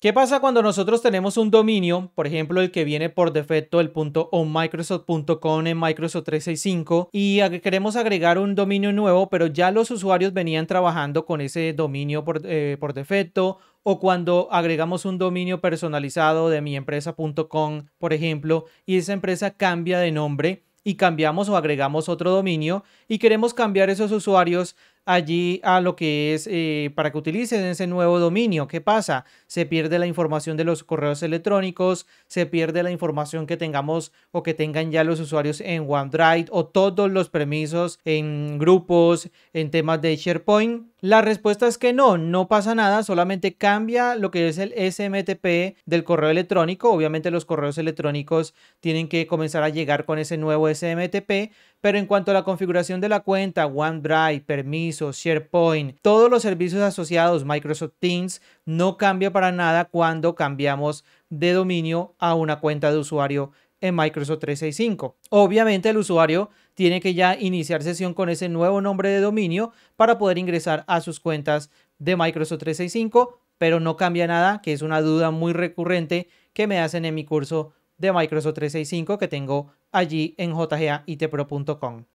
¿Qué pasa cuando nosotros tenemos un dominio, por ejemplo el que viene por defecto el punto o microsoft.com en Microsoft 365 y queremos agregar un dominio nuevo, pero ya los usuarios venían trabajando con ese dominio por, eh, por defecto o cuando agregamos un dominio personalizado de mi empresa.com, por ejemplo, y esa empresa cambia de nombre y cambiamos o agregamos otro dominio y queremos cambiar esos usuarios allí a lo que es eh, para que utilicen ese nuevo dominio. ¿Qué pasa? Se pierde la información de los correos electrónicos, se pierde la información que tengamos o que tengan ya los usuarios en OneDrive o todos los permisos en grupos, en temas de SharePoint. La respuesta es que no, no pasa nada, solamente cambia lo que es el SMTP del correo electrónico. Obviamente los correos electrónicos tienen que comenzar a llegar con ese nuevo SMTP, pero en cuanto a la configuración de la cuenta, OneDrive, permisos, SharePoint, todos los servicios asociados Microsoft Teams, no cambia para nada cuando cambiamos de dominio a una cuenta de usuario en Microsoft 365. Obviamente el usuario tiene que ya iniciar sesión con ese nuevo nombre de dominio para poder ingresar a sus cuentas de Microsoft 365, pero no cambia nada, que es una duda muy recurrente que me hacen en mi curso de Microsoft 365 que tengo allí en jgaitpro.com.